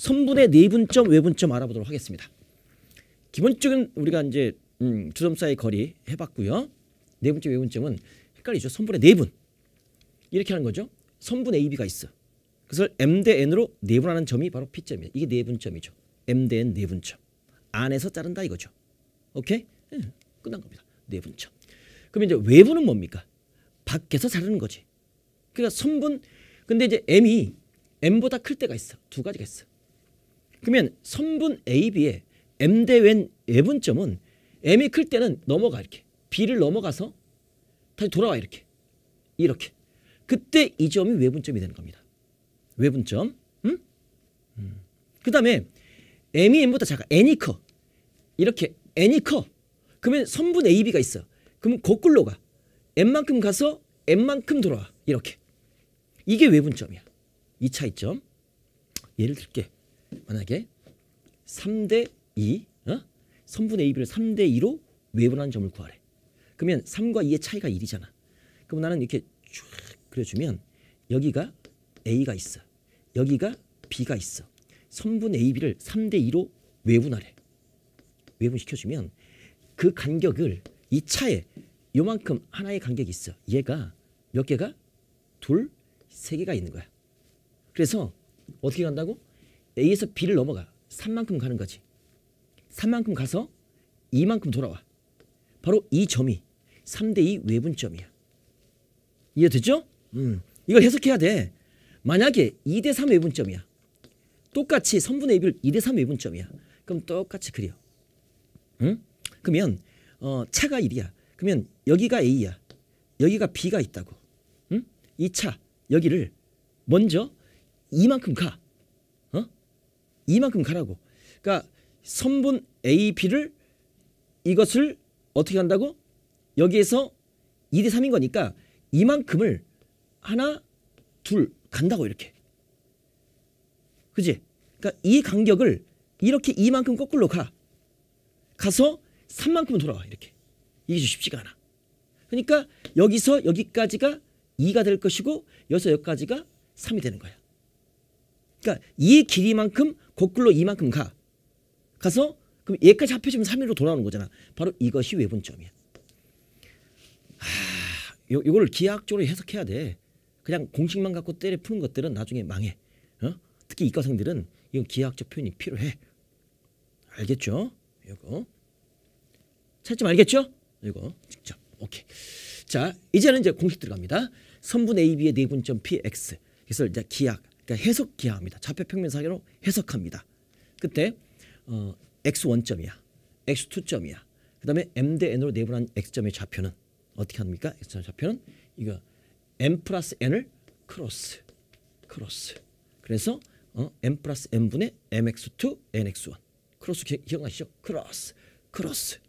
선분의 내분점, 외분점 알아보도록 하겠습니다. 기본적인 우리가 이제 음, 두점 사이 거리 해봤고요. 내분점, 외분점은 헷갈리죠. 성분의 내분 이렇게 하는 거죠. 성분 A, B가 있어. 그것을 M 대 N으로 내분하는 점이 바로 P점이에요. 이게 내분점이죠. M 대 N 내분점. 안에서 자른다 이거죠. 오케이? 네, 끝난 겁니다. 내분점. 그럼 이제 외부는 뭡니까? 밖에서 자르는 거지. 그러니까 성분 근데 이제 M이 M보다 클 때가 있어. 두 가지가 있어. 그러면 선분 AB의 M 대 N 예분점은 M이 클 때는 넘어가 이렇게 B를 넘어가서 다시 돌아와 이렇게 이렇게 그때 이 점이 외분점이 되는 겁니다. 외분점 음? 음. 그 다음에 M이 M보다 작아 N이 커 이렇게 N이 커 그러면 선분 AB가 있어 그러면 거꾸로 가 N만큼 가서 N만큼 돌아와 이렇게 이게 외분점이야. 이 차이점 예를 들게 만약에 3대 2 어? 선분의 AB를 3대 2로 외분한 점을 구하래. 그러면 3과 2의 차이가 1이잖아. 그럼 나는 이렇게 쭉 그려주면 여기가 A가 있어. 여기가 B가 있어. 선분 AB를 3대 2로 외분하래. 외분시켜주면 그 간격을 이 차에 요만큼 하나의 간격이 있어. 얘가 몇 개가? 둘, 세 개가 있는 거야. 그래서 어떻게 간다고? A에서 B를 넘어가 3만큼 가는 거지. 3만큼 가서 2만큼 돌아와. 바로 이 점이 3대2 외분점이야. 이해됐죠? 음, 이걸 해석해야 돼. 만약에 2대3 외분점이야. 똑같이 3분의 1비 2대3 외분점이야. 그럼 똑같이 그려. 응? 그러면 어, 차가 1이야. 그러면 여기가 A야. 여기가 B가 있다고. 응? 이차 여기를 먼저 이만큼 가. 이만큼 가라고. 그러니까 선분 A, B를 이것을 어떻게 한다고? 여기에서 2대 3인 거니까 이만큼을 하나, 둘 간다고 이렇게. 그지? 그러니까 이 간격을 이렇게 이만큼 거꾸로 가. 가서 3만큼은 돌아와 이렇게. 이게 쉽지가 않아. 그러니까 여기서 여기까지가 2가 될 것이고 여기서 여기까지가 3이 되는 거야. 그러니까 이 길이만큼 거꾸로 이만큼 가. 가서 그럼 얘까지 합해지면 3위로 돌아오는 거잖아. 바로 이것이 외분점이야. 하, 요, 이걸 기하학적으로 해석해야 돼. 그냥 공식만 갖고 때려 푸는 것들은 나중에 망해. 어? 특히 이과생들은 이건 기하학적 표현이 필요해. 알겠죠? 이거 살짝 알겠죠? 이거 직접 오케이. 자 이제는 이제 공식 들어갑니다. 선분 AB의 내분점 PX. 그래서 이제 기하학 그러니까 해석기하합니다. 좌표 평면 사기로 해석합니다. 그때 어, x1점이야. x2점이야. 그 다음에 m 대 n으로 내분한 x점의 좌표는 어떻게 합니까? x점의 좌표는 이거 m 플러스 n을 크로스 크로스 그래서 어, m 플러스 n분의 mx2 nx1 크로스 기, 억나시죠 크로스 크로스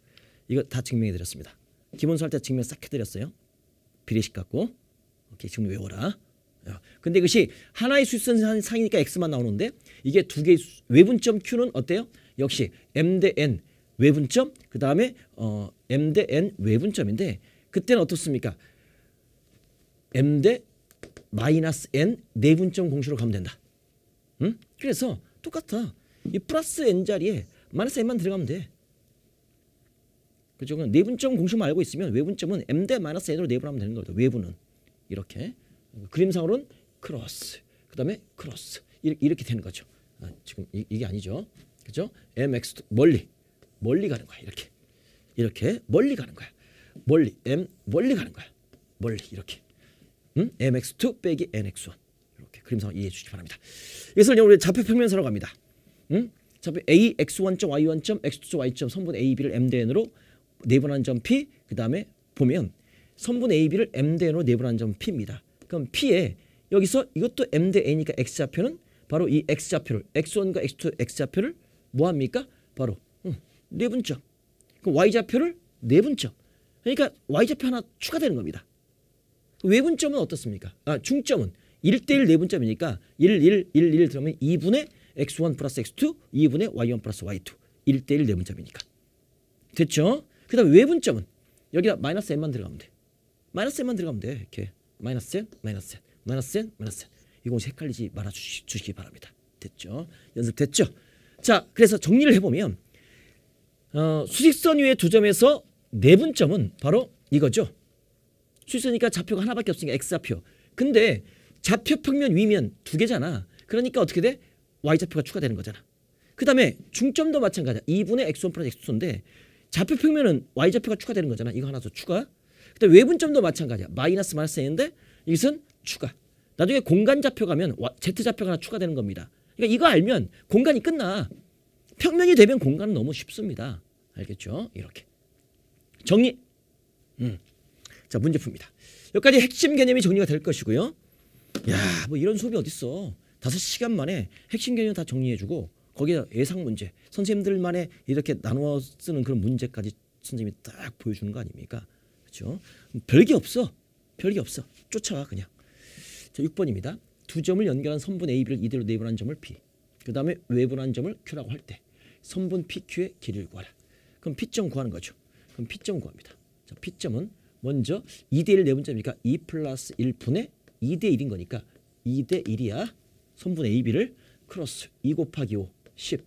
이거 다 증명해 드렸습니다. 기본서 할 때 증명 싹 해드렸어요. 비례식 갖고 오케이 지금 외워라. 근데 이것이 하나의 수익선 상이니까 x만 나오는데 이게 두 개의 외분점 q는 어때요? 역시 m 대 n 외분점 그 다음에 어, m 대 n 외분점인데 그때는 어떻습니까? m 대 마이너스 n 내분점 공식으로 가면 된다. 응? 그래서 똑같아. 이 플러스 n 자리에 마이너스 n만 들어가면 돼. 그죠? 내분점 공식만 알고 있으면 외분점은 m 대 마이너스 n으로 내분하면 되는 거죠. 외분은 이렇게. 그림상으로는 크로스, 그 다음에 크로스 이렇게 되는 거죠. 아, 지금 이, 게 아니죠. 그죠? mx 멀리, 멀리 가는 거야. 이렇게, 이렇게 멀리 가는 거야. 멀리, m 멀리 가는 거야. 멀리 이렇게. 음? mx2 빼기 nx1 이렇게 그림상 이해해 주시기 바랍니다. 이것을 우리 좌표 평면사로 갑니다. 음? 좌표 a x1 y1 x2 y 1 선분 a b를 m 대 n으로 네분한 점 p 그 다음에 보면 선분 a b를 m 대 n으로 네분한 점 p입니다. 그럼 P에 여기서 이것도 M 대 A니까 X좌표는 바로 이 X좌표를 X1과 X2 X좌표를 뭐합니까? 바로 음, 네분점 그럼 Y좌표를 네분점 그러니까 Y좌표 하나 추가되는 겁니다 외분점은 어떻습니까? 아 중점은 1대1 내분점이니까 1, 1, 1, 1 들어면 가 2분의 x1 플러스 x2, 2분의 y1 플러스 y2 1대1 내분점이니까 됐죠? 그 다음 외분점은 여기다 마이너스 m 만 들어가면 돼 마이너스 m 만 들어가면 돼 이렇게 마이너스 n 마이너스 n 마이너스 n 마이너스 n 이거 헷갈리지 말아 주시기 바랍니다. 됐죠? 연습 됐죠? 자, 그래서 정리를 해보면 어, 수직선 위에두 점에서 내분점은 네 바로 이거죠. 수직선이니까 좌표가 하나밖에 없으니까 x좌표. 근데 좌표 평면 위면 두 개잖아. 그러니까 어떻게 돼? y좌표가 추가되는 거잖아. 그 다음에 중점도 마찬가지야. 2분의 x1 플러스 x2인데 좌표 평면은 y좌표가 추가되는 거잖아. 이거 하나 더 추가. 근데 외분점도 마찬가지야. 마이너스 마이너스 인데 이것은 추가. 나중에 공간 잡혀가면 Z 잡혀가 나 추가되는 겁니다. 그러니까 이거 알면 공간이 끝나. 평면이 되면 공간은 너무 쉽습니다. 알겠죠? 이렇게. 정리. 음. 자 문제 풉니다. 여기까지 핵심 개념이 정리가 될 것이고요. 야뭐 이런 수업이 어딨어. 다섯 시간 만에 핵심 개념 다 정리해주고 거기에 예상 문제 선생님들만의 이렇게 나누어 쓰는 그런 문제까지 선생님이 딱 보여주는 거 아닙니까? 그죠 별게 없어. 별게 없어. 쫓아가 그냥. 자, 6번입니다. 두 점을 연결한 선분 AB를 이대로 내분한 점을 P. 그 다음에 외분한 점을 Q라고 할 때 선분 PQ의 길이를 구하라. 그럼 P점 구하는 거죠. 그럼 P점 구합니다. 자, P점은 먼저 2 대 1 내분점이니까 2 플러스 1분의 2대1인 거니까 2 대1이야. 선분 AB를 크로스 2 곱하기 5, 10.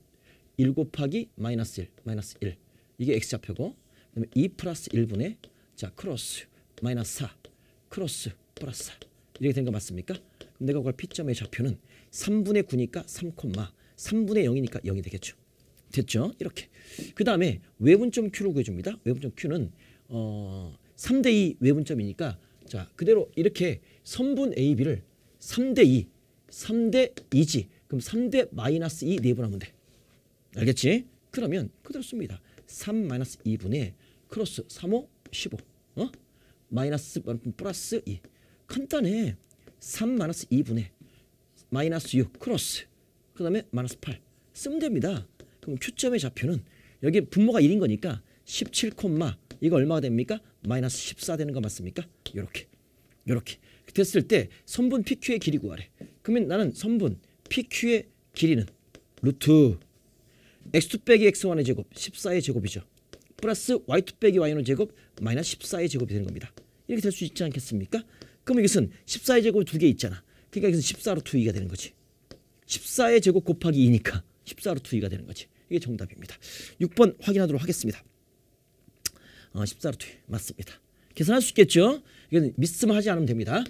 1 곱하기 마이너스 1, 마이너스 1. 이게 X좌표고 그다음에 2 플러스 1분의 자 크로스 마이너스 4 크로스 플러스 4 이렇게 된 거 맞습니까? 그럼 내가 구할 P점의 좌표는 3분의 9니까 3, 3분의 0이니까 0이 되겠죠. 됐죠? 이렇게. 그 다음에 외분점 Q로 구해줍니다. 외분점 Q는 어, 3대2 외분점이니까 자 그대로 이렇게 선분 AB를 3대2 3대2지 그럼 3대 마이너스 2 내분하면 돼. 알겠지? 그러면 그대로 씁니다. 3 마이너스 2분의 크로스 3호 15 어? 마이너스 플러스 2 간단해 3 마이너스 2분의 마이너스 6 크로스 그 다음에 마이너스 8 쓰면 됩니다 그럼 Q점의 좌표는 여기 분모가 1인 거니까 17, 이거 얼마가 됩니까? 마이너스 14 되는 거 맞습니까? 이렇게 이렇게 됐을 때 선분 PQ의 길이 구하래 그러면 나는 선분 PQ의 길이는 루트 x2 빼기 x1의 제곱 14의 제곱이죠 플러스 y2 빼기 y는 제곱 마이너스 14의 제곱이 되는 겁니다. 이렇게 될 수 있지 않겠습니까? 그럼 이것은 14의 제곱이 두개 있잖아. 그러니까 이것은 14로 2가 되는 거지. 14의 제곱 곱하기 2니까 14로 2가 되는 거지. 이게 정답입니다. 6번 확인하도록 하겠습니다. 어, 14로 2 맞습니다. 계산할 수 있겠죠? 이건 믿음만 하지 않으면 됩니다.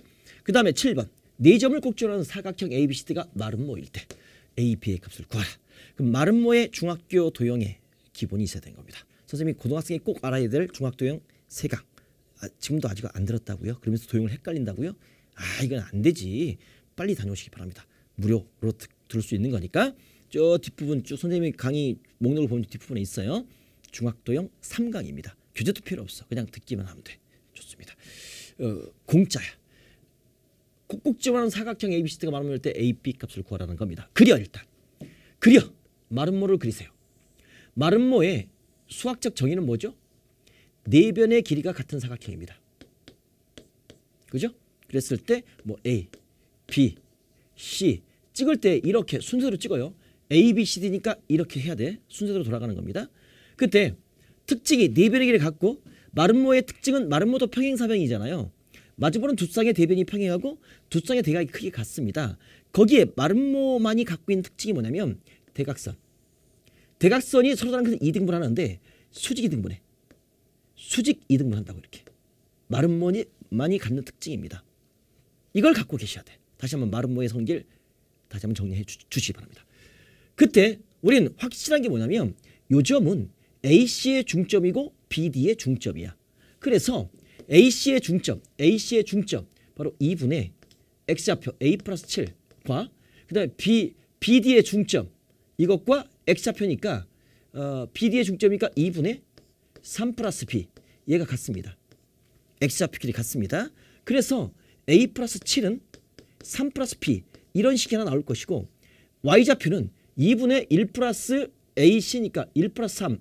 그 다음에 7번. 네 점을 꼭지 하는 사각형 ABCD가 마름모일 때 A, B의 값을 구하라. 그럼 마름모의 중학교 도형의 기본이 있어야 되는 겁니다. 선생님이 고등학생이 꼭 알아야 될 중학도형 세 강. 아, 지금도 아직 안 들었다고요? 그러면서 도형을 헷갈린다고요? 아 이건 안 되지 빨리 다녀오시기 바랍니다 무료로 들을 수 있는 거니까 저 뒷부분 쭉 선생님이 강의 목록을 보면 뒷부분에 있어요 중학도형 3강입니다 교재도 필요 없어 그냥 듣기만 하면 돼 좋습니다 어, 공짜야 꼭꼭 지원하는 사각형 ABCD가 말하면 때 AB 값을 구하라는 겁니다 그려 일단 그려 마름모를 그리세요 마름모에 수학적 정의는 뭐죠? 네 변의 길이가 같은 사각형입니다. 그죠? 그랬을 때 뭐 A, B, C 찍을 때 이렇게 순서대로 찍어요. A, B, C, D니까 이렇게 해야 돼. 순서대로 돌아가는 겁니다. 그때 특징이 네 변의 길이 같고 마름모의 특징은 마름모도 평행사변이잖아요. 마주보는 두 쌍의 대변이 네 평행하고 두 쌍의 대각이 크게 같습니다. 거기에 마름모만이 갖고 있는 특징이 뭐냐면 대각선. 대각선이 서로 다른 것은 2등분 하는데 수직 2등분해. 수직 2등분 한다고 이렇게. 마름모니 많이 갖는 특징입니다. 이걸 갖고 계셔야 돼. 다시 한번 마름모의 성질 다시 한번 정리해 주, 주시기 바랍니다. 그때 우리 확실한 게 뭐냐면 요점은 A씨의 중점이고 BD의 중점이야. 그래서 A씨의 중점, A씨의 중점 바로 2분의 X좌표 A 플러스 7과 그 다음에 B, BD의 중점 이것과 x좌표니까 어, BD의 중점이니까 2분의 3 플러스 B 얘가 같습니다. x좌표끼리 같습니다. 그래서 a 플러스 7은 3 플러스 P 이런 식이 하나 나올 것이고 y좌표는 2분의 1 플러스 AC니까 1 플러스 3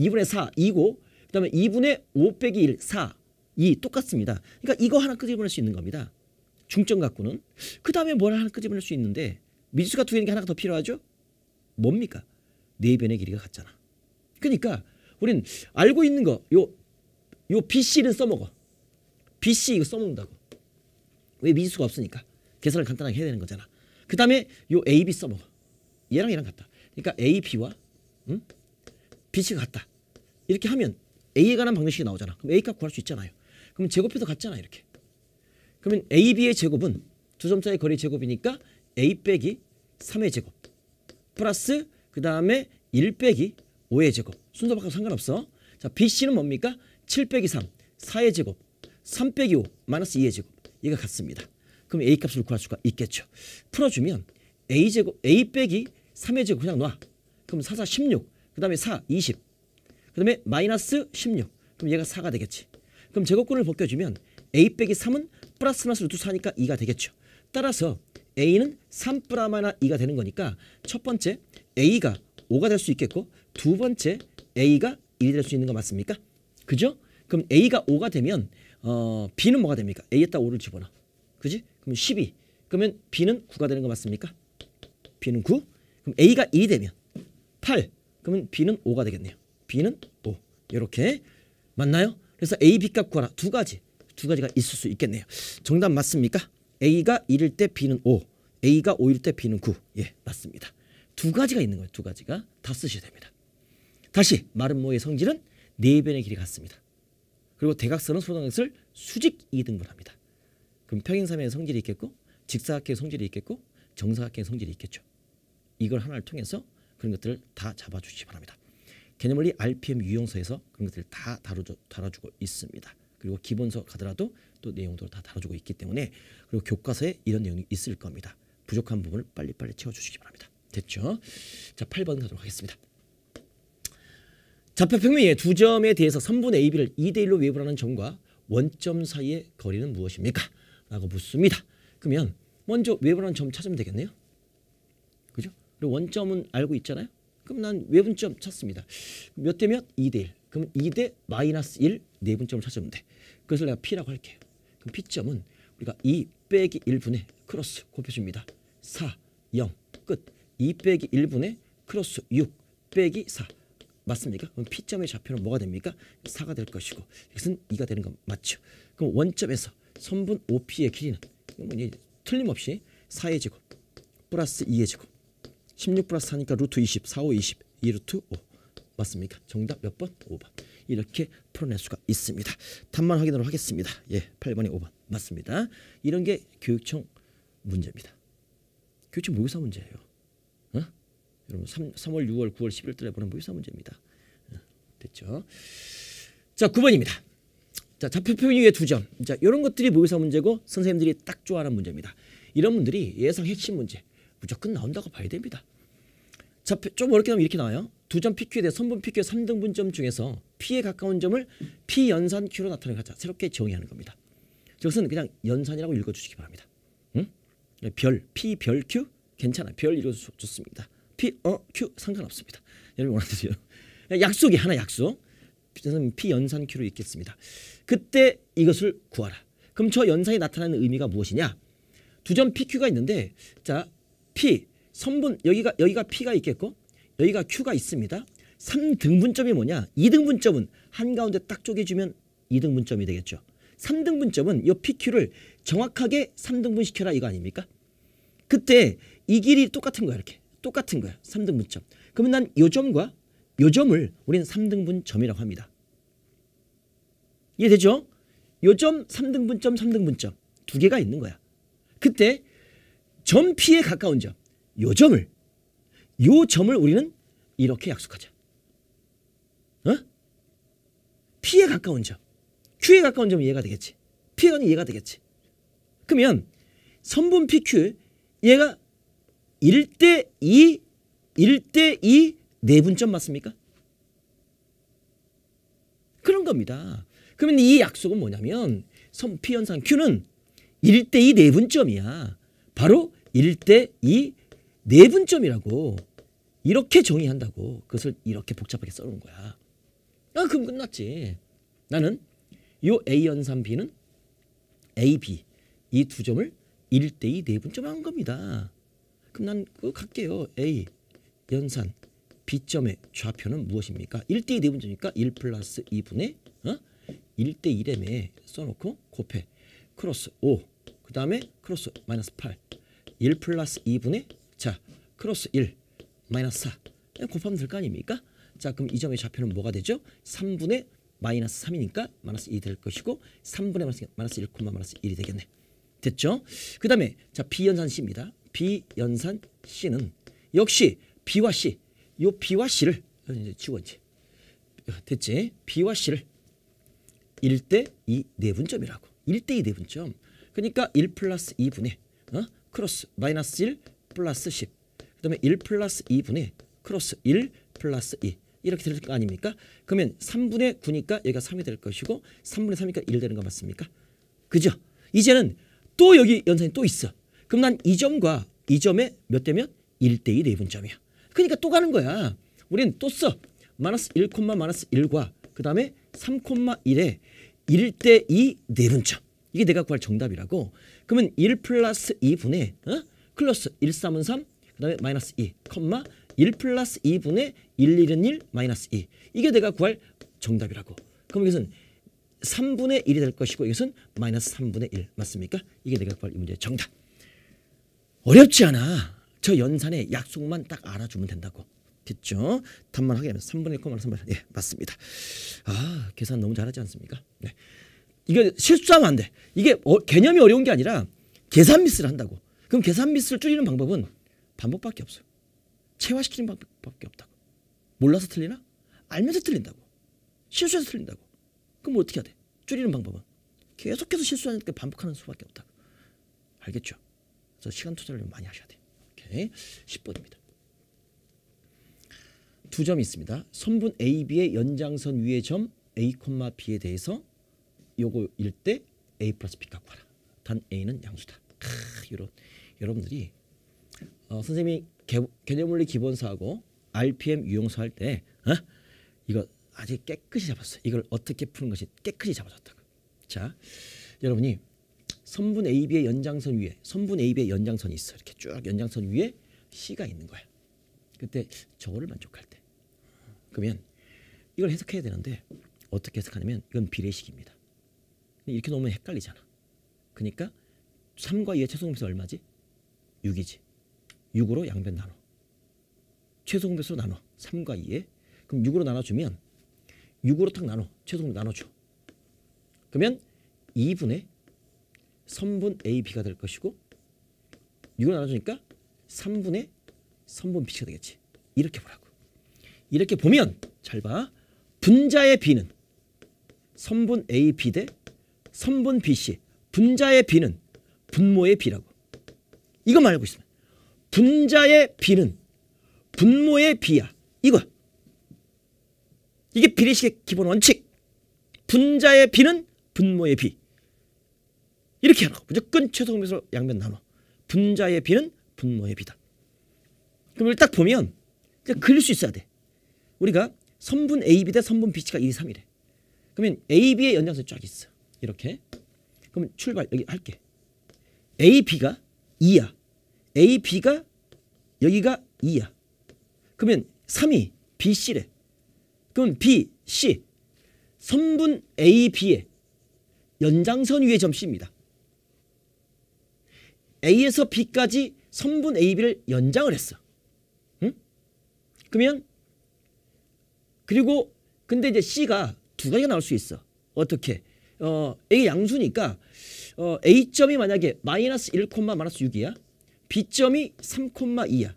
2분의 4 2고 그 다음에 2분의 5 빼기 1 4 2 똑같습니다. 그러니까 이거 하나 끄집어낼 수 있는 겁니다. 중점 갖고는 그 다음에 뭘 하나 끄집어낼 수 있는데 미지수가 두 개인 게 하나가 더 필요하죠? 뭡니까? 네 변의 길이가 같잖아. 그러니까 우린 알고 있는 거요 요 BC는 써먹어. BC 이거 써먹는다고. 왜 미수가 지 없으니까 계산을 간단하게 해야 되는 거잖아. 그 다음에 요 AB 써먹어. 얘랑 얘랑 같다. 그러니까 AB와 음? BC가 같다. 이렇게 하면 A에 관한 방정식이 나오잖아. 그럼 A값 구할 수 있잖아요. 그럼 제곱해도 같잖아 이렇게. 그러면 AB의 제곱은 두 점 사이 거리 제곱이니까 A 빼기 3의 제곱 플러스 그 다음에 1 빼기 5의 제곱. 순서 바꿔도 상관없어. 자, BC는 뭡니까? 7 빼기 3, 4의 제곱, 3 빼기 5, 마이너스 2의 제곱. 얘가 같습니다. 그럼 A 값을 구할 수가 있겠죠. 풀어주면 A 제곱, A 빼기 3의 제곱 그냥 놔. 그럼 4, 4, 16. 그 다음에 4, 20. 그 다음에 마이너스 16. 그럼 얘가 4가 되겠지. 그럼 제곱근을 벗겨주면 A 빼기 3은 플러스 마이너스 루트 4니까 2가 되겠죠. 따라서 A는 3 플라마나 2가 되는 거니까 첫 번째 a가 5가 될 수 있겠고 두 번째 a가 1이 될 수 있는 거 맞습니까? 그죠? 그럼 a가 5가 되면 어, b는 뭐가 됩니까? a에다 5를 집어넣어. 그지? 그럼 12. 그러면 b는 9가 되는 거 맞습니까? b는 9. 그럼 a가 1이 되면 8. 그러면 b는 5가 되겠네요. b는 5. 이렇게 맞나요? 그래서 a, b 값 구하라. 두 가지. 두 가지가 있을 수 있겠네요. 정답 맞습니까? a가 1일 때 b는 5. a가 5일 때 b는 9. 예, 맞습니다. 두 가지가 있는 거예요. 두 가지가 다 쓰셔야 됩니다. 다시 마른 모의 성질은 네 변의 길이 같습니다. 그리고 대각선은 소각선을 수직 이등분 합니다. 그럼 평행삼의 성질이 있겠고 직사각형의 성질이 있겠고 정사각형의 성질이 있겠죠. 이걸 하나를 통해서 그런 것들을 다 잡아주시기 바랍니다. 개념원리 RPM 유형서에서 그런 것들을 다 다루죠, 달아주고 있습니다. 그리고 기본서 가더라도 또 내용도 다 다뤄주고 있기 때문에 그리고 교과서에 이런 내용이 있을 겁니다. 부족한 부분을 빨리빨리 채워주시기 바랍니다. 됐죠. 자, 8번 가도록 하겠습니다. 좌표평면의 두 점에 대해서 선분 AB를 2대1로 외부라는 점과 원점 사이의 거리는 무엇입니까? 라고 묻습니다. 그러면 먼저 외부라는 점 찾으면 되겠네요. 그죠? 그리고 원점은 알고 있잖아요. 그럼 난 외분점 찾습니다. 몇 대 몇? 2대1. 그럼 2대 마이너스 1 내분점을 찾으면 돼. 그것을 내가 P라고 할게요. 그럼 P점은 우리가 2 빼기 1분의 크로스 곱해줍니다. 4, 0, 끝. 2 빼기 1분의 크로스 6 빼기 4 맞습니까? 그럼 P점의 좌표는 뭐가 됩니까? 4가 될 것이고 이것은 2가 되는 건 맞죠. 그럼 원점에서 선분 OP의 길이는 뭐 틀림없이 4의 제곱 플러스 2의 제곱 16 플러스 4니까 루트 20 4, 5, 20 2루트 5 맞습니까? 정답 몇 번? 5번 이렇게 풀어낼 수가 있습니다. 답만 확인으로 하겠습니다. 예, 8번이 5번 맞습니다. 이런 게 교육청 문제입니다. 교육청 모의사 문제예요. 여러분 3, 3월, 6월, 9월, 11월 달에 보는 모의사 문제입니다. 어, 됐죠? 자, 9번입니다. 자, 좌표평위의 두 점. 자, 이런 것들이 모의사 문제고 선생님들이 딱 좋아하는 문제입니다. 이런 분들이 예상 핵심 문제 무조건 나온다고 봐야 됩니다. 좌표 좀 어렵게 나면 이렇게 나와요. 두 점 PQ에 대해 선분 PQ의 3등분점 중에서 P에 가까운 점을 P 연산 Q로 나타내자 새롭게 정의하는 겁니다. 저것은 그냥 연산이라고 읽어주시기 바랍니다. 응? 별, P, 별, Q 괜찮아. 별읽어주셔 좋습니다. 피, 어, 큐 상관없습니다. 여러분 원하는 대 약속이 하나 약속. 저는 P 연산 Q로 읽겠습니다. 그때 이것을 구하라. 그럼 저 연산이 나타나는 의미가 무엇이냐? 두 점 PQ가 있는데 자 P 선분 여기가 여기가 P가 있겠고 여기가 Q가 있습니다. 3등분점이 뭐냐? 2등분점은 한가운데 딱 쪼개주면 2등분점이 되겠죠. 3등분점은 이 PQ를 정확하게 3등분시켜라 이거 아닙니까? 그때 이 길이 똑같은 거야 이렇게. 똑같은 거야. 3등분 점. 그러면 난 요점과 요점을 우리는 3등분 점이라고 합니다. 이해되죠? 요점, 3등분 점, 3등분 점. 두 개가 있는 거야. 그때 점 P에 가까운 점, 요점을 요점을 우리는 이렇게 약속하자. 어? P에 가까운 점, Q에 가까운 점은 이해가 되겠지. P는 이해가 되겠지. 그러면 선분 PQ 얘가 1대2 1대2 내분점 맞습니까? 그런 겁니다. 그러면 이 약속은 뭐냐면 P현상 Q는 1대2 내분점이야. 바로 1대2 내분점이라고 이렇게 정의한다고 그것을 이렇게 복잡하게 써놓은 거야. 아 그럼 끝났지. 나는 요 A연산 B는 AB 이 두 점을 1대2 내분점한 겁니다. 그럼 난그 거 갈게요. A 연산 B점의 좌표는 무엇입니까? 1대2 내분제니까 1 플러스 2분의 어? 1대1에 써놓고 곱해 크로스 5그 다음에 크로스 마이너스 8 1 플러스 2분의 자 크로스 1 마이너스 4 곱하면 될 거 아닙니까? 자 그럼 이 점의 좌표는 뭐가 되죠? 3분의 마이너스 3이니까 마이너스 2 될 것이고 3분의 마이너스, 마이너 1, 마이너스 1이 되겠네. 됐죠? 그 다음에 자 B연산 C입니다. B 연산 C는 역시 B와 C 요 B와 C를 지원지 됐지? B와 C를 1대 2 내분점이라고 1대 2 내분점 그러니까 1 플러스 2분의 어? 크로스 마이너스 1 플러스 10 그다음에 1 플러스 2분의 크로스 1 플러스 2 이렇게 될 거 아닙니까? 그러면 3분의 9니까 여기가 3이 될 것이고 3분의 3이니까 1 되는 거 맞습니까? 그죠? 이제는 또 여기 연산이 또 있어. 그럼 난 이점과이점에몇 대면? 1대 2 내분점이야. 그러니까 또 가는 거야. 우리는 또 써. 마이너스 1, 콤마 마이너스 1과그 다음에 3 콤마 일에1대 2 내분점. 이게 내가 구할 정답이라고. 그러면 1 플러스 2분의 어? 클러스 1, 3은 3, 그다음에 마이너스 2, 컴마 일 플러스 2분의 1, 1은 1, 마이너스 2. 이게 내가 구할 정답이라고. 그럼 이것은 3분의1이될 것이고 이것은 마이너스 3분의1 맞습니까? 이게 내가 구할 이 문제의 정답. 어렵지 않아. 저 연산의 약속만 딱 알아주면 된다고. 됐죠? 단만하게 하면 3분의 1, 3분의 1. 예, 맞습니다. 아, 계산 너무 잘하지 않습니까? 네. 이게 실수하면 안 돼. 이게 어, 개념이 어려운 게 아니라 계산 미스를 한다고. 그럼 계산 미스를 줄이는 방법은 반복밖에 없어요. 체화시키는 방법밖에 없다고. 몰라서 틀리나? 알면서 틀린다고. 실수해서 틀린다고. 그럼 어떻게 해야 돼? 줄이는 방법은 계속해서 실수하니까 반복하는 수밖에 없다고. 알겠죠? 그래서 시간 투자를 많이 하셔야 돼요. 오케이. 10번입니다. 두 점 있습니다. 선분 AB의 연장선 위의 점 A, B에 대해서 요거일 때 A 플러스 B 값 구하라. 단 A는 양수다. 크, 이런 여러분들이 어, 선생님이 개, 개념 원리 기본사하고 RPM 유형사 할때 어? 이거 아직 깨끗이 잡았어요. 이걸 어떻게 푸는 것이 깨끗이 잡아졌다고. 자, 여러분이 선분 AB의 연장선 위에 선분 AB의 연장선이 있어. 이렇게 쭉 연장선 위에 C가 있는 거야. 그때 저거를 만족할 때. 그러면 이걸 해석해야 되는데 어떻게 해석하냐면 이건 비례식입니다. 이렇게 놓으면 헷갈리잖아. 그러니까 3과 2의 최소공배수 얼마지? 6이지. 6으로 양변 나눠. 최소공배수로 나눠. 3과 2에. 그럼 6으로 나눠주면 6으로 탁 나눠. 최소공배 나눠줘. 그러면 2분의 선분 A, B가 될 것이고 6을 나눠주니까 3분의 선분 B가 되겠지. 이렇게 보라고. 이렇게 보면 잘 봐. 분자의 B는 선분 A, B 대 선분 B, C. 분자의 B는 분모의 B라고. 이거만 알고 있으면. 분자의 B는 분모의 B야. 이거 이게 비례식의 기본 원칙. 분자의 B는 분모의 B. 이렇게 하라고 무조건 최소금에서 양면 나눠 분자의 비는 분모의 비다 그럼 딱 보면 이제 그릴 수 있어야 돼 우리가 선분 AB 대 선분 BC가 1, 3이래 그러면 AB의 연장선이 쫙 있어 이렇게 그럼 출발 여기 할게 AB가 2야 AB가 여기가 2야 그러면 3이 BC래 그럼 B, C 선분 AB의 연장선 위의 점 C입니다 A에서 B까지 성분 AB를 연장을 했어. 응? 그러면 그리고 근데 이제 C가 두 가지가 나올 수 있어. 어떻게? 어, A 양수니까 어, A점이 만약에 마이너스 1, 마이너스 6이야. B점이 3, 2야.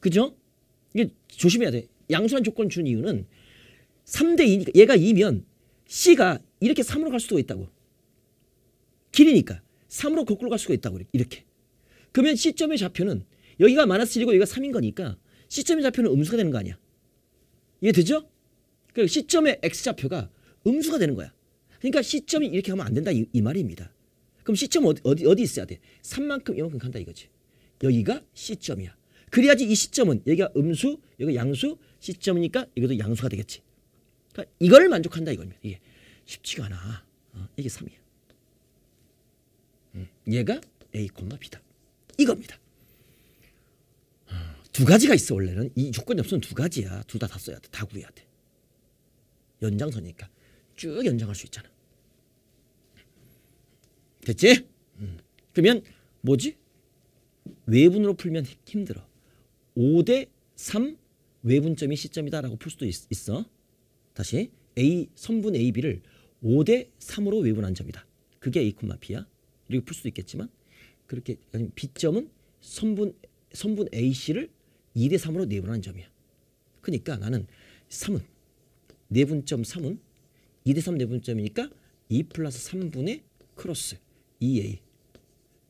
그죠? 이게 조심해야 돼. 양수란 조건 을준 이유는 3대 2니까 얘가 2면 C가 이렇게 3으로 갈 수도 있다고. 길이니까. 3으로 거꾸로 갈 수가 있다고 이렇게. 그러면 시점의 좌표는 여기가 마이너스 1이고 여기가 3인 거니까 시점의 좌표는 음수가 되는 거 아니야. 이해되죠? 그 그러니까 C점의 X좌표가 음수가 되는 거야. 그러니까 시점이 이렇게 가면 안 된다 이, 이 말입니다. 그럼 시점 어디, 어디, 어디 있어야 돼? 3만큼 이만큼 간다 이거지. 여기가 시점이야 그래야지 이시점은 여기가 음수, 여기가 양수, 시점이니까 이것도 양수가 되겠지. 그러니까 이걸 만족한다 이겁니다. 이게 쉽지가 않아. 어, 이게 3이야. 얘가 A, B다. 이겁니다. 어, 두 가지가 있어 원래는. 이 조건이 없으면 두 가지야. 둘다다 써야 돼. 다 구해야 돼. 연장선이니까 쭉 연장할 수 있잖아. 됐지? 음. 그러면 뭐지? 외분으로 풀면 힘들어. 5대 3 외분점이 시점이다라고 풀 수도 있, 어 다시 A 선분 AB를 5대 3으로 외분한 점이다. 그게 A, B야. 이렇게 풀 수도 있겠지만 그렇게 아니면 B점은 선분 선분 A씨를 2대 3으로 내분하는 점이야. 그러니까 나는 3은 내분점 3은 2대 3 내분점이니까 2 플러스 3분의 크로스 2A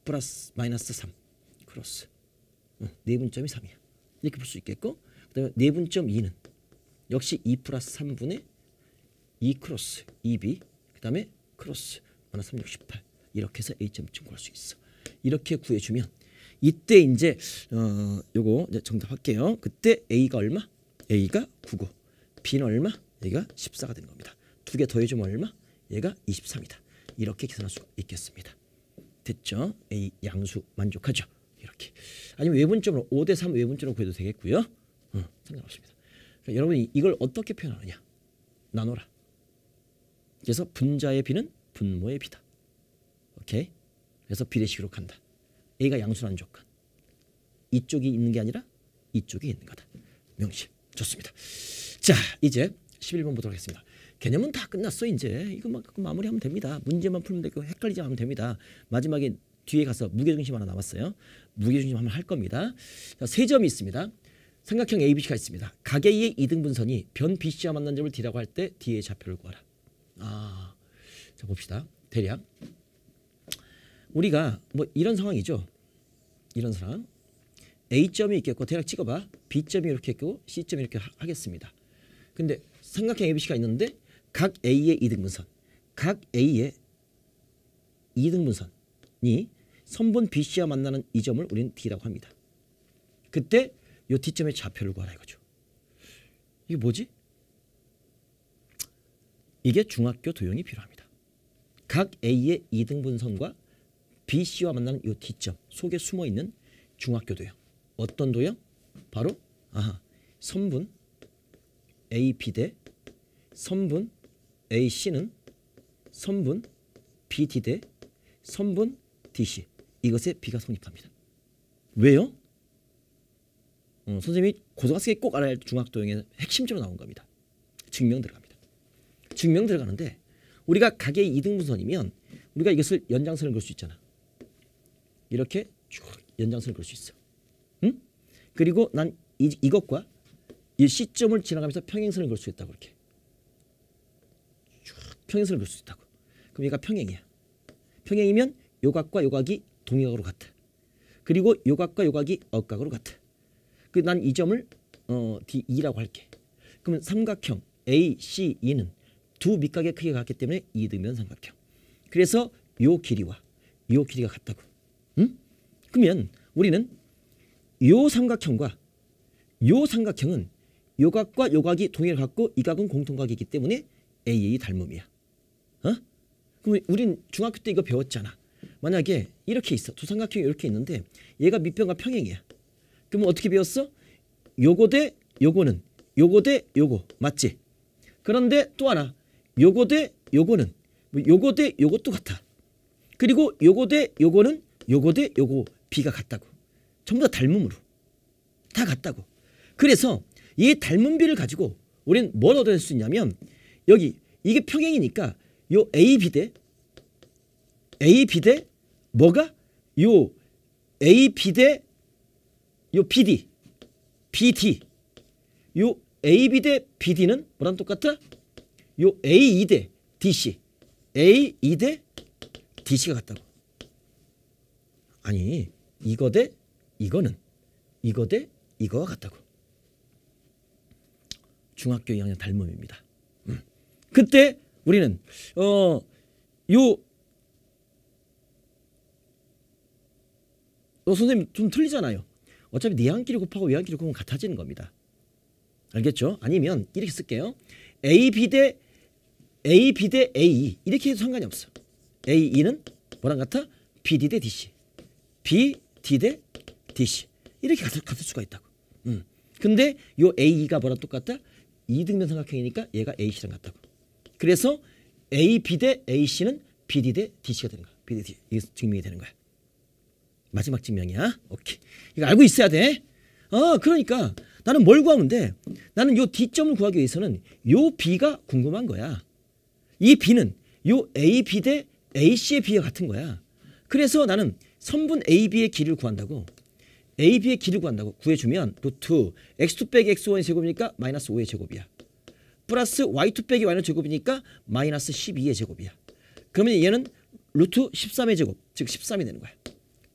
플러스 마이너스 3 크로스 응, 내분점이 3이야. 이렇게 볼 수 있겠고 그 다음에 내분점 2는 역시 2 플러스 3분의 2 크로스 2B 그 다음에 크로스 마이너스 368 이렇게 해서 A점쯤 구할 수 있어. 이렇게 구해주면 이때 이제 어 요거 이제 정답할게요. 그때 A가 얼마? A가 9고 B는 얼마? 얘가 14가 된 겁니다. 두 개 더해주면 얼마? 얘가 23이다. 이렇게 계산할 수 있겠습니다. 됐죠? A 양수 만족하죠? 이렇게. 아니면 외분점으로 5대 3 외분점으로 구해도 되겠고요. 어, 상관없습니다. 그러니까 여러분 이걸 어떻게 표현하느냐? 나눠라. 그래서 분자의 비는 분모의 비다. 오케이? 그래서 비례식으로 간다. A가 양순환 조건. 이쪽이 있는 게 아니라 이쪽이 있는 거다. 명심. 좋습니다. 자, 이제 11번 보도록 하겠습니다. 개념은 다 끝났어 이제. 이거만 갖고 마무리하면 됩니다. 문제만 풀면 되고 헷갈리지 않으면 됩니다. 마지막에 뒤에 가서 무게중심 하나 남았어요. 무게중심 한번 할 겁니다. 자, 세 점이 있습니다. 삼각형 ABC가 있습니다. 가게 의 이등분선이 변 BC와 만난 점을 D라고 할 때 D의 좌표를 구하라. 아, 자 봅시다. 대략 우리가 뭐 이런 상황이죠. 이런 상황. A점이 있겠고 대략 찍어봐. B점이 이렇게 있고 C점이 이렇게 하, 겠습니다 근데 삼각형 ABC가 있는데 각 A의 이등분선각 A의 이등분선이 선분 BC와 만나는 이 점을 우리는 D라고 합니다. 그때 요 D점의 좌표를 구하라 이거죠. 이게 뭐지? 이게 중학교 도형이 필요합니다. 각 A의 이등분선과 BC와 만나는 이 기점 속에 숨어 있는 중학교도요. 어떤 도요? 바로 아하, 선분 a p 대 선분 AC는 선분 BD 대 선분 DC 이것에 B가 성립합니다. 왜요? 어, 선생님이 고등학생이 꼭 알아야 할 중학도형의 핵심적으로 나온 겁니다. 증명 들어갑니다. 증명 들어가는데 우리가 가계 이등분선이면 우리가 이것을 연장선을 그릴 수 있잖아. 이렇게 쭉 연장선을 그릴 수 있어. 응? 그리고 난 이, 이것과 이 C점을 지나가면서 평행선을 그릴 수 있다고 이렇게. 쭉 평행선을 그릴 수 있다고. 그럼 얘가 평행이야. 평행이면 요각과 요각이 동요으로 같아. 그리고 요각과 요각이 억각으로 같아. 그 난 이 점을 어, D2라고 할게. 그러면 삼각형 A, C, E는 두 밑각의 크기가 같기 때문에 이등변 e 삼각형. 그래서 요 길이와 요 길이가 같다고. 그러면 우리는 요 삼각형과 요 삼각형은 요각과 요각이 동일 같고 이각은 공통각이기 때문에 AA 닮음이야. 어? 그럼 우린 중학교 때 이거 배웠잖아. 만약에 이렇게 있어. 두 삼각형이 이렇게 있는데 얘가 밑변과 평행이야. 그럼 어떻게 배웠어? 요거 대 요거는 요거 대 요거 맞지? 그런데 또 하나 요거 대 요거는 뭐 요거 대 요것도 같아. 그리고 요거 대 요거는 요거 대 요거 비가 같다고. 전부 다 닮음으로. 다 같다고. 그래서 이 닮은 비를 가지고 우리는 뭘 얻어낼 수 있냐면 여기 이게 평행이니까 요 A, B 대 A, B 대 뭐가? 요 A, B 대요 BD BD 요 A, B 대 BD는 뭐랑 똑같아? 요 A, E 대 DC A, E 대 DC가 같다고 아니 이거 대 이거는 이거 대 이거와 같다고. 중학교 2학년 닮음입니다. 음. 그때 우리는 어요 어, 선생님 좀 틀리잖아요. 어차피 니안끼리 네 곱하고 외안끼리 곱하면 같아지는 겁니다. 알겠죠? 아니면 이렇게 쓸게요. A, B 대 A, B 대 A e. 이렇게 해도 상관이 없어. A, E는 뭐랑 같아? B, D 대 D, C B, D 대 DC 이렇게 같을, 같을 수가 있다고. 음. 근데 요 AE가 뭐랑 똑같다? 이등변 삼각형이니까 얘가 AC랑 같다고. 그래서 AB 대 AC는 BD 대 DC가 되는 거야. BD 이게 증명이 되는 거야. 마지막 증명이야. 오케이. 이거 알고 있어야 돼. 아, 그러니까 나는 뭘 구하면 돼? 나는 요 D점을 구하기 위해서는 요 B가 궁금한 거야. 이 B는 요 AB 대 AC의 B와 같은 거야. 그래서 나는 선분 AB의 길을 구한다고 AB의 길을 구한다고 구해주면 루트 그 x2 빼기 x1의 제곱이니까 마이너스 5의 제곱이야. 플러스 y2 빼기 y는 제곱이니까 마이너스 12의 제곱이야. 그러면 얘는 루트 13의 제곱 즉 13이 되는 거야.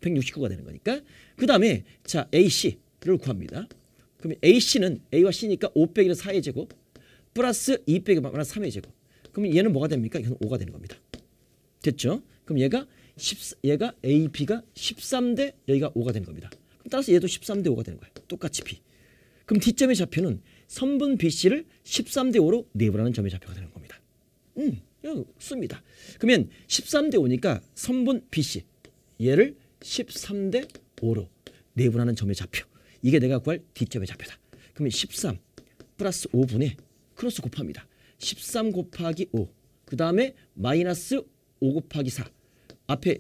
169가 되는 거니까 그 다음에 자 AC를 구합니다. 그러면 AC는 A와 C니까 5 빼기는 4의 제곱 플러스 2 빼기 마이너스 3의 제곱 그러면 얘는 뭐가 됩니까? 이건 5가 되는 겁니다. 됐죠? 그럼 얘가 얘가 A, p 가 13대 여기가 5가 되는 겁니다. 그럼 따라서 얘도 13대 5가 되는 거예요. 똑같이 B. 그럼 D점의 좌표는 선분 BC를 13대 5로 내부라는 점의 좌표가 되는 겁니다. 음, 씁니다. 그러면 13대 5니까 선분 BC 얘를 13대 5로 내분하는 점의 좌표 이게 내가 구할 D점의 좌표다. 그러면 13 플러스 5분의 크로스 곱합니다. 13 곱하기 5그 다음에 마이너스 5 곱하기 4 앞에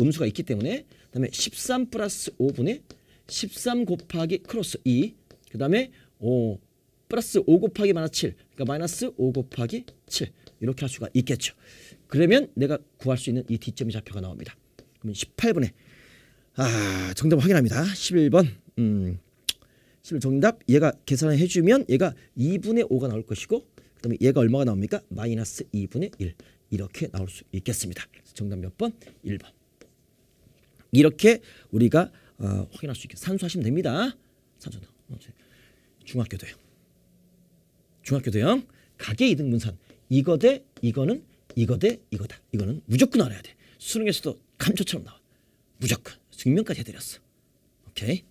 음수가 있기 때문에 그다음에 13 플러스 5분의 13 곱하기 크로스 2 그다음에 5 플러스 5 곱하기 마이너스 7 그러니까 마이너스 5 곱하기 7 이렇게 할 수가 있겠죠. 그러면 내가 구할 수 있는 이뒷점이 좌표가 나옵니다. 그러면 18분의 아 정답 확인합니다. 11번 음, 11 정답 얘가 계산을 해주면 얘가 2분의 5가 나올 것이고 그다음에 얘가 얼마가 나옵니까? 마이너스 2분의 1 이렇게 나올 수 있겠습니다. 정답 몇 번? 1번. 이렇게 우리가 어, 확인할 수 있게 산수하시면 됩니다. 산수 중학교도형. 중학교도형 가계 이등분산 이거 대 이거는 이거 대 이거다. 이거는 무조건 알아야 돼. 수능에서도 감초처럼 나와. 무조건 증명까지 해드렸어. 오케이.